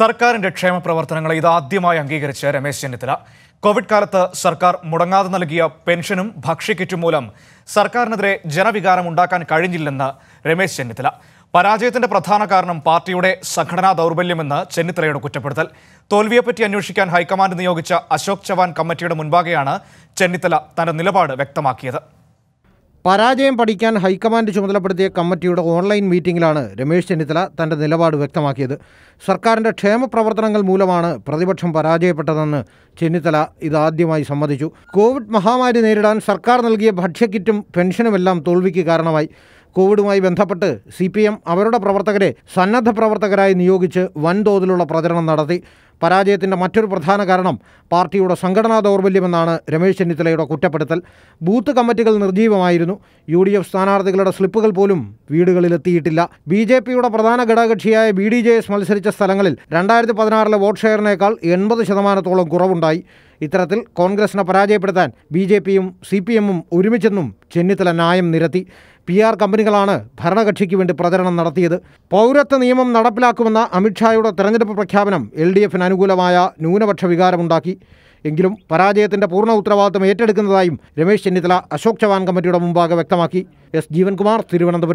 സർക്കാരിന്റെ ക്ഷേമ പ്രവർത്തനങ്ങൾ ഇതാദ്യമായി അംഗീകരിച്ച് രമേശ് ചെന്നിത്തല കോവിഡ് കാലത്ത് സർക്കാർ മുടങ്ങാതെ നൽകിയ പെൻഷനും ഭക്ഷ്യക്കിറ്റും മൂലം സർക്കാരിനെതിരെ ജനവികാരം ഉണ്ടാക്കാൻ കഴിഞ്ഞില്ലെന്ന് രമേശ് ചെന്നിത്തല പരാജയത്തിന്റെ പ്രധാന കാരണം പാർട്ടിയുടെ സംഘടനാ ദൗർബല്യമെന്ന് ചെന്നിത്തലയുടെ കുറ്റപ്പെടുത്തൽ തോൽവിയെപ്പറ്റി അന്വേഷിക്കാൻ ഹൈക്കമാൻഡ് നിയോഗിച്ച അശോക് ചവാൻ കമ്മിറ്റിയുടെ മുൻപാകെയാണ് ചെന്നിത്തല തന്റെ നിലപാട് വ്യക്തമാക്കിയത് പരാജയം പഠിക്കാൻ ഹൈക്കമാൻഡ് ചുമതലപ്പെടുത്തിയ കമ്മിറ്റിയുടെ ഓൺലൈൻ മീറ്റിംഗിലാണ് രമേശ് ചെന്നിത്തല തന്റെ നിലപാട് വ്യക്തമാക്കിയത് സർക്കാരിന്റെ ക്ഷേമ പ്രവർത്തനങ്ങൾ മൂലമാണ് പ്രതിപക്ഷം പരാജയപ്പെട്ടതെന്ന് ചെന്നിത്തല ഇതാദ്യമായി സമ്മതിച്ചു കോവിഡ് മഹാമാരി നേരിടാൻ സർക്കാർ നൽകിയ ഭക്ഷ്യക്കിറ്റും പെൻഷനുമെല്ലാം തോൽവിക്ക് കാരണമായി കോവിഡുമായി ബന്ധപ്പെട്ട് സി പി എം അവരുടെ പ്രവർത്തകരെ സന്നദ്ധ പ്രവർത്തകരായി നിയോഗിച്ച് വൻതോതിലുള്ള പ്രചരണം നടത്തി പരാജയത്തിൻ്റെ മറ്റൊരു പ്രധാന കാരണം പാർട്ടിയുടെ സംഘടനാ ദൗർബല്യമെന്നാണ് രമേശ് ചെന്നിത്തലയുടെ കുറ്റപ്പെടുത്തൽ ബൂത്ത് കമ്മിറ്റികൾ നിർജീവമായിരുന്നു യു ഡി എഫ് സ്ഥാനാർത്ഥികളുടെ സ്ലിപ്പുകൾ പോലും വീടുകളിലെത്തിയിട്ടില്ല ബി ജെ പിയുടെ പ്രധാന ഘടകകക്ഷിയായ ബി ഡി ജെ എസ് മത്സരിച്ച സ്ഥലങ്ങളിൽ രണ്ടായിരത്തി പതിനാറിലെ വോട്ട് ഷെയറിനേക്കാൾ എൺപത് ശതമാനത്തോളം കുറവുണ്ടായി ഇത്തരത്തിൽ കോൺഗ്രസിനെ പരാജയപ്പെടുത്താൻ ബി ജെ പിയും സി പി എമ്മും ഒരുമിച്ചെന്നും ചെന്നിത്തല ന്യായം നിരത്തി പി ആർ കമ്പനികളാണ് ഭരണകക്ഷിക്ക് വേണ്ടി പ്രചരണം നടത്തിയത് പൗരത്വ നിയമം നടപ്പിലാക്കുമെന്ന അമിത്ഷായുടെ തെരഞ്ഞെടുപ്പ് പ്രഖ്യാപനം എൽ ഡി എഫിന് അനുകൂലമായ ന്യൂനപക്ഷ വികാരമുണ്ടാക്കി എങ്കിലും പരാജയത്തിന്റെ പൂർണ്ണ ഉത്തരവാദിത്തം ഏറ്റെടുക്കുന്നതായും രമേശ് ചെന്നിത്തല അശോക് ചവാൻ കമ്മിറ്റിയുടെ മുമ്പാകെ വ്യക്തമാക്കി എസ് ജീവൻകുമാർ തിരുവനന്തപുരം